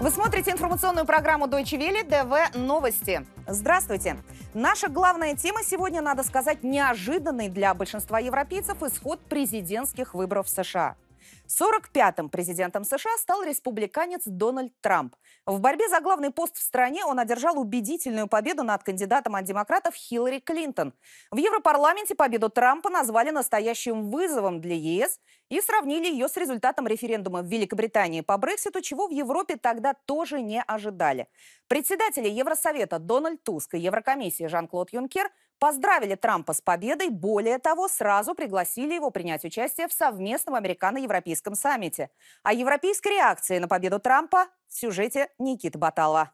Вы смотрите информационную программу Deutsche Welle ДВ Новости. Здравствуйте. Наша главная тема сегодня, надо сказать, неожиданный для большинства европейцев исход президентских выборов в США. 45-м президентом США стал республиканец Дональд Трамп. В борьбе за главный пост в стране он одержал убедительную победу над кандидатом от демократов Хиллари Клинтон. В Европарламенте победу Трампа назвали настоящим вызовом для ЕС и сравнили ее с результатом референдума в Великобритании по Брекситу, чего в Европе тогда тоже не ожидали. Председатели Евросовета Дональд Туск и Еврокомиссии Жан-Клод Юнкер Поздравили Трампа с победой, более того, сразу пригласили его принять участие в совместном американо-европейском саммите. О европейской реакции на победу Трампа в сюжете Никиты Баталова.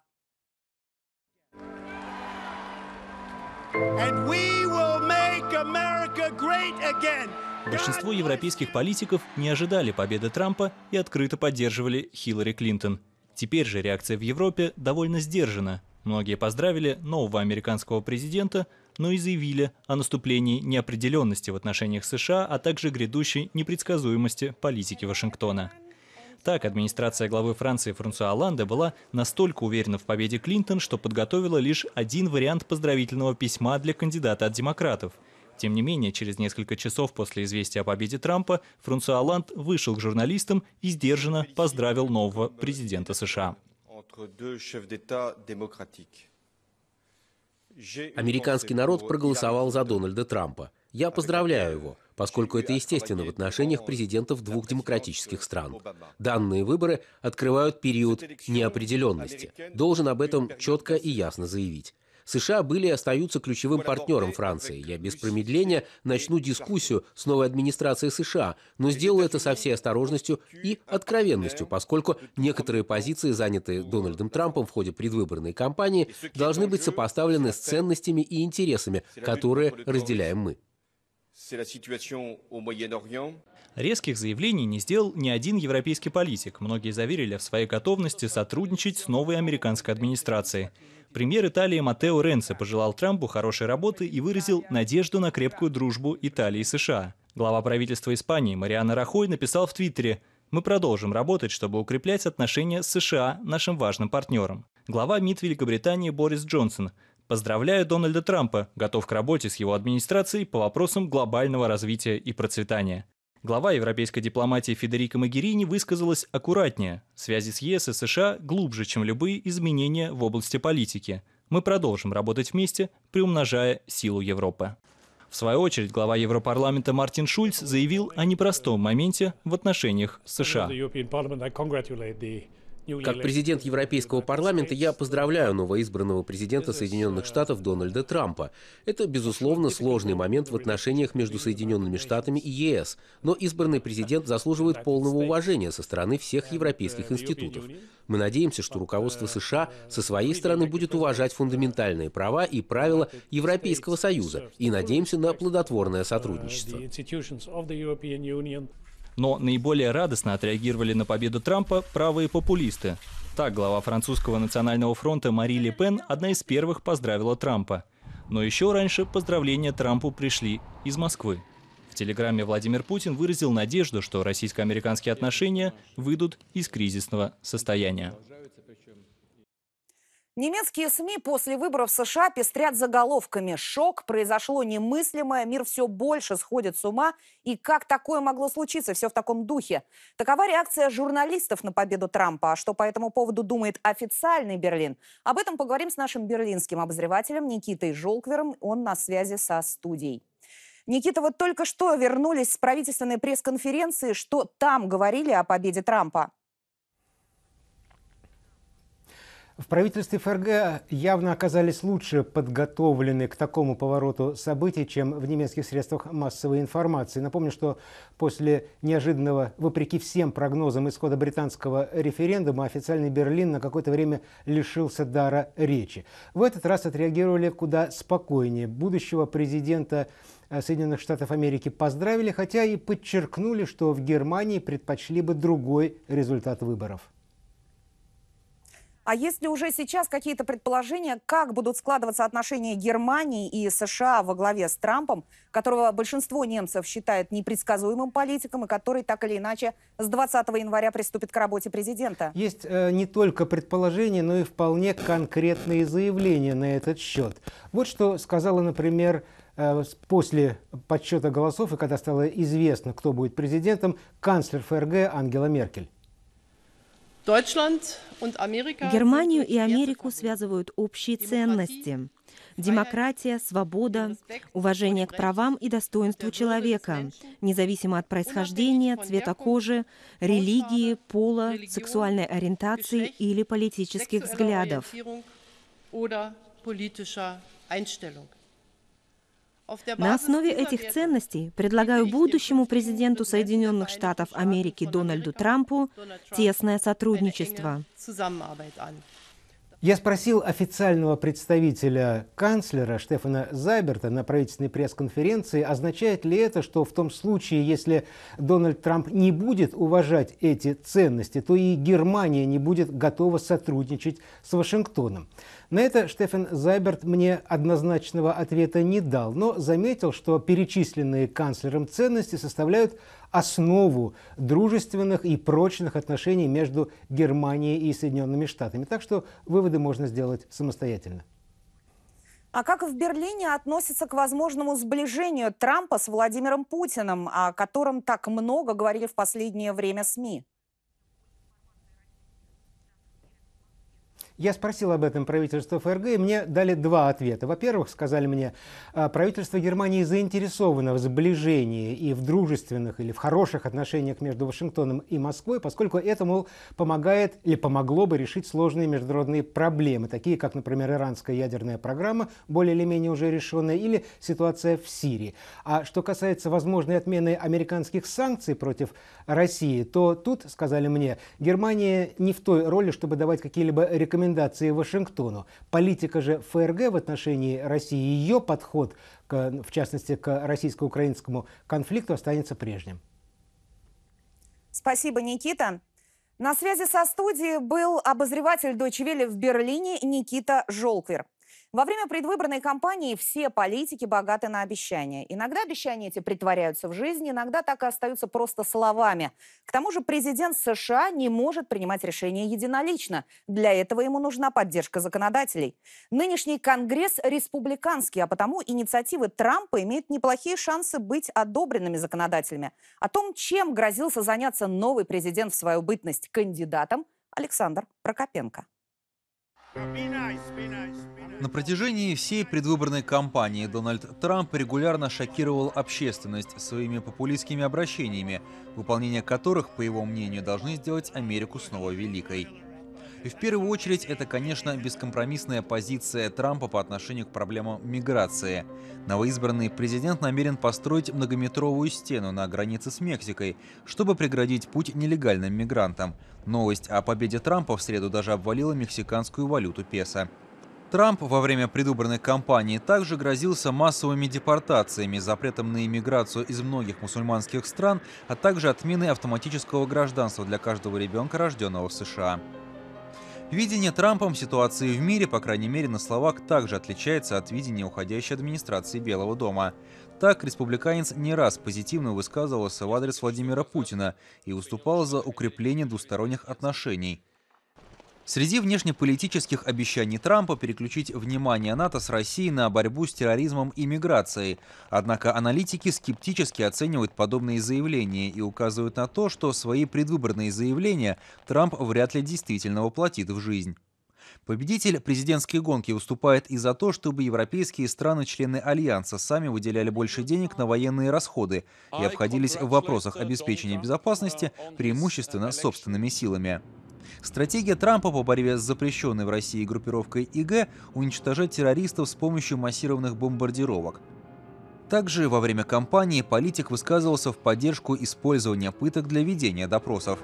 Большинство европейских политиков не ожидали победы Трампа и открыто поддерживали Хиллари Клинтон. Теперь же реакция в Европе довольно сдержана. Многие поздравили нового американского президента – но и заявили о наступлении неопределенности в отношениях США, а также грядущей непредсказуемости политики Вашингтона. Так, администрация главы Франции Франсуа Оланда была настолько уверена в победе Клинтон, что подготовила лишь один вариант поздравительного письма для кандидата от демократов. Тем не менее, через несколько часов после известия о победе Трампа Франсуа Оланд вышел к журналистам и сдержанно поздравил нового президента США. entre deux chefs d'État démocratiques. Американский народ проголосовал за Дональда Трампа. Я поздравляю его, поскольку это естественно в отношениях президентов двух демократических стран. Данные выборы открывают период неопределенности. Должен об этом четко и ясно заявить. США были и остаются ключевым партнером Франции. Я без промедления начну дискуссию с новой администрацией США, но сделаю это со всей осторожностью и откровенностью, поскольку некоторые позиции, занятые Дональдом Трампом в ходе предвыборной кампании, должны быть сопоставлены с ценностями и интересами, которые разделяем мы. Резких заявлений не сделал ни один европейский политик. Многие заверили в своей готовности сотрудничать с новой американской администрацией. Премьер Италии Матео Ренце пожелал Трампу хорошей работы и выразил надежду на крепкую дружбу Италии и США. Глава правительства Испании Мариана Рахой написал в Твиттере «Мы продолжим работать, чтобы укреплять отношения с США, нашим важным партнером». Глава МИД Великобритании Борис Джонсон Поздравляю Дональда Трампа, готов к работе с его администрацией по вопросам глобального развития и процветания. Глава европейской дипломатии Федерико Магерини высказалась аккуратнее. Связи с ЕС и США глубже, чем любые изменения в области политики. Мы продолжим работать вместе, приумножая силу Европы. В свою очередь, глава Европарламента Мартин Шульц заявил о непростом моменте в отношениях с США. Как президент Европейского парламента я поздравляю новоизбранного президента Соединенных Штатов Дональда Трампа. Это, безусловно, сложный момент в отношениях между Соединенными Штатами и ЕС, но избранный президент заслуживает полного уважения со стороны всех европейских институтов. Мы надеемся, что руководство США со своей стороны будет уважать фундаментальные права и правила Европейского Союза и надеемся на плодотворное сотрудничество. Но наиболее радостно отреагировали на победу Трампа правые популисты. Так глава французского национального фронта Мари Ле Пен одна из первых поздравила Трампа. Но еще раньше поздравления Трампу пришли из Москвы. В телеграмме Владимир Путин выразил надежду, что российско-американские отношения выйдут из кризисного состояния. Немецкие СМИ после выборов в США пестрят заголовками. Шок, произошло немыслимое, мир все больше сходит с ума. И как такое могло случиться? Все в таком духе. Такова реакция журналистов на победу Трампа. А что по этому поводу думает официальный Берлин? Об этом поговорим с нашим берлинским обозревателем Никитой Жолквером. Он на связи со студией. Никита, вот только что вернулись с правительственной пресс-конференции. Что там говорили о победе Трампа? В правительстве ФРГ явно оказались лучше подготовлены к такому повороту событий, чем в немецких средствах массовой информации. Напомню, что после неожиданного, вопреки всем прогнозам исхода британского референдума, официальный Берлин на какое-то время лишился дара речи. В этот раз отреагировали куда спокойнее. Будущего президента э, Соединенных Штатов Америки поздравили, хотя и подчеркнули, что в Германии предпочли бы другой результат выборов. А есть ли уже сейчас какие-то предположения, как будут складываться отношения Германии и США во главе с Трампом, которого большинство немцев считают непредсказуемым политиком и который так или иначе с 20 января приступит к работе президента? Есть э, не только предположения, но и вполне конкретные заявления на этот счет. Вот что сказала, например, э, после подсчета голосов и когда стало известно, кто будет президентом, канцлер ФРГ Ангела Меркель. Германию и Америку связывают общие ценности демократия, свобода, уважение к правам и достоинству человека, независимо от происхождения, цвета кожи, религии, пола, сексуальной ориентации или политических взглядов. На основе этих ценностей предлагаю будущему президенту Соединенных Штатов Америки Дональду Трампу тесное сотрудничество. Я спросил официального представителя канцлера Штефана Заберта на правительственной пресс-конференции, означает ли это, что в том случае, если Дональд Трамп не будет уважать эти ценности, то и Германия не будет готова сотрудничать с Вашингтоном. На это Штефан Зайберт мне однозначного ответа не дал, но заметил, что перечисленные канцлером ценности составляют основу дружественных и прочных отношений между Германией и Соединенными Штатами. Так что выводы можно сделать самостоятельно. А как в Берлине относятся к возможному сближению Трампа с Владимиром Путиным, о котором так много говорили в последнее время СМИ? Я спросил об этом правительство ФРГ, и мне дали два ответа. Во-первых, сказали мне, «А, правительство Германии заинтересовано в сближении и в дружественных или в хороших отношениях между Вашингтоном и Москвой, поскольку этому помогает или помогло бы решить сложные международные проблемы, такие как, например, иранская ядерная программа, более или менее уже решенная, или ситуация в Сирии. А что касается возможной отмены американских санкций против России, то тут, сказали мне, Германия не в той роли, чтобы давать какие-либо рекомендации рекомендации Вашингтону. Политика же ФРГ в отношении России и ее подход, к, в частности, к российско-украинскому конфликту останется прежним. Спасибо, Никита. На связи со студией был обозреватель Дочевели в Берлине Никита Жолквер. Во время предвыборной кампании все политики богаты на обещания. Иногда обещания эти притворяются в жизни, иногда так и остаются просто словами. К тому же президент США не может принимать решения единолично. Для этого ему нужна поддержка законодателей. Нынешний Конгресс республиканский, а потому инициативы Трампа имеют неплохие шансы быть одобренными законодателями. О том, чем грозился заняться новый президент в свою бытность кандидатом, Александр Прокопенко. На протяжении всей предвыборной кампании Дональд Трамп регулярно шокировал общественность своими популистскими обращениями, выполнение которых, по его мнению, должны сделать Америку снова великой в первую очередь это, конечно, бескомпромиссная позиция Трампа по отношению к проблемам миграции. Новоизбранный президент намерен построить многометровую стену на границе с Мексикой, чтобы преградить путь нелегальным мигрантам. Новость о победе Трампа в среду даже обвалила мексиканскую валюту песо. Трамп во время предвыборной кампании также грозился массовыми депортациями, запретом на иммиграцию из многих мусульманских стран, а также отменой автоматического гражданства для каждого ребенка, рожденного в США. Видение Трампом ситуации в мире, по крайней мере на словах, также отличается от видения уходящей администрации Белого дома. Так, республиканец не раз позитивно высказывался в адрес Владимира Путина и уступал за укрепление двусторонних отношений – Среди внешнеполитических обещаний Трампа переключить внимание НАТО с Россией на борьбу с терроризмом и миграцией. Однако аналитики скептически оценивают подобные заявления и указывают на то, что свои предвыборные заявления Трамп вряд ли действительно воплотит в жизнь. Победитель президентской гонки выступает и за то, чтобы европейские страны-члены Альянса сами выделяли больше денег на военные расходы и обходились в вопросах обеспечения безопасности преимущественно собственными силами. Стратегия Трампа по борьбе с запрещенной в России группировкой ИГ – уничтожать террористов с помощью массированных бомбардировок. Также во время кампании политик высказывался в поддержку использования пыток для ведения допросов.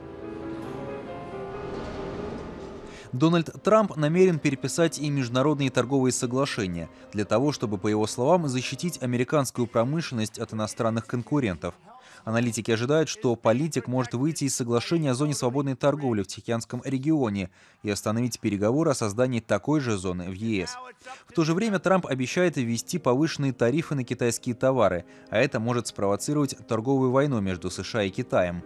Дональд Трамп намерен переписать и международные торговые соглашения для того, чтобы, по его словам, защитить американскую промышленность от иностранных конкурентов – Аналитики ожидают, что политик может выйти из соглашения о зоне свободной торговли в Тихоокеанском регионе и остановить переговоры о создании такой же зоны в ЕС. В то же время Трамп обещает ввести повышенные тарифы на китайские товары, а это может спровоцировать торговую войну между США и Китаем.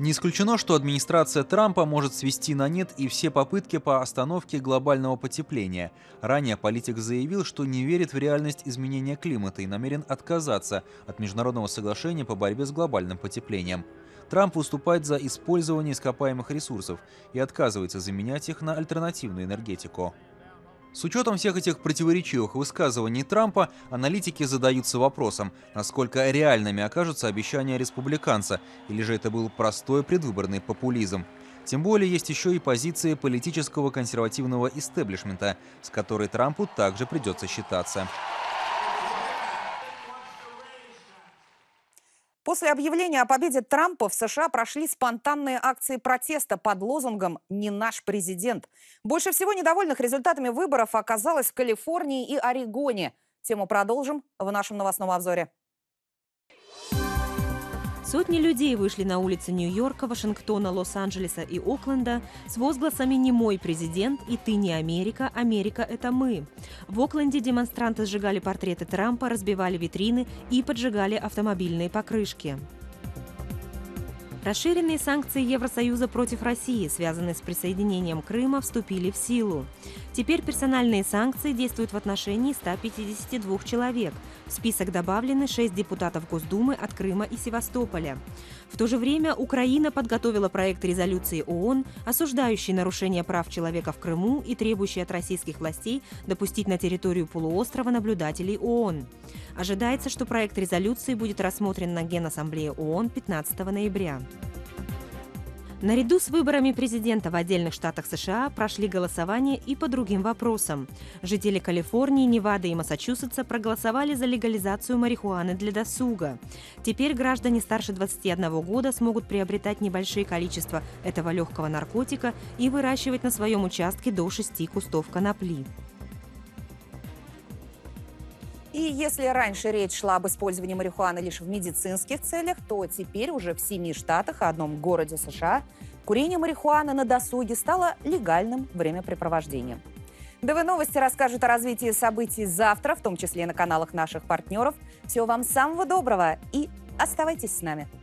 Не исключено, что администрация Трампа может свести на нет и все попытки по остановке глобального потепления. Ранее политик заявил, что не верит в реальность изменения климата и намерен отказаться от международного соглашения по борьбе с глобальным потеплением. Трамп выступает за использование ископаемых ресурсов и отказывается заменять их на альтернативную энергетику. С учетом всех этих противоречивых высказываний Трампа, аналитики задаются вопросом, насколько реальными окажутся обещания республиканца, или же это был простой предвыборный популизм. Тем более есть еще и позиции политического консервативного истеблишмента, с которой Трампу также придется считаться. После объявления о победе Трампа в США прошли спонтанные акции протеста под лозунгом «Не наш президент». Больше всего недовольных результатами выборов оказалось в Калифорнии и Орегоне. Тему продолжим в нашем новостном обзоре. Сотни людей вышли на улицы Нью-Йорка, Вашингтона, Лос-Анджелеса и Окленда с возгласами «Не мой президент» и «Ты не Америка, Америка – это мы». В Окленде демонстранты сжигали портреты Трампа, разбивали витрины и поджигали автомобильные покрышки. Расширенные санкции Евросоюза против России, связанные с присоединением Крыма, вступили в силу. Теперь персональные санкции действуют в отношении 152 человек. В список добавлены 6 депутатов Госдумы от Крыма и Севастополя. В то же время Украина подготовила проект резолюции ООН, осуждающий нарушение прав человека в Крыму и требующий от российских властей допустить на территорию полуострова наблюдателей ООН. Ожидается, что проект резолюции будет рассмотрен на Генассамблее ООН 15 ноября. Наряду с выборами президента в отдельных штатах США прошли голосования и по другим вопросам. Жители Калифорнии, Невады и Массачусетса проголосовали за легализацию марихуаны для досуга. Теперь граждане старше 21 года смогут приобретать небольшие количества этого легкого наркотика и выращивать на своем участке до 6 кустов конопли. И если раньше речь шла об использовании марихуаны лишь в медицинских целях, то теперь уже в семи штатах и одном городе США курение марихуаны на досуге стало легальным времяпрепровождением. ДВ Новости расскажут о развитии событий завтра, в том числе на каналах наших партнеров. Всего вам самого доброго и оставайтесь с нами.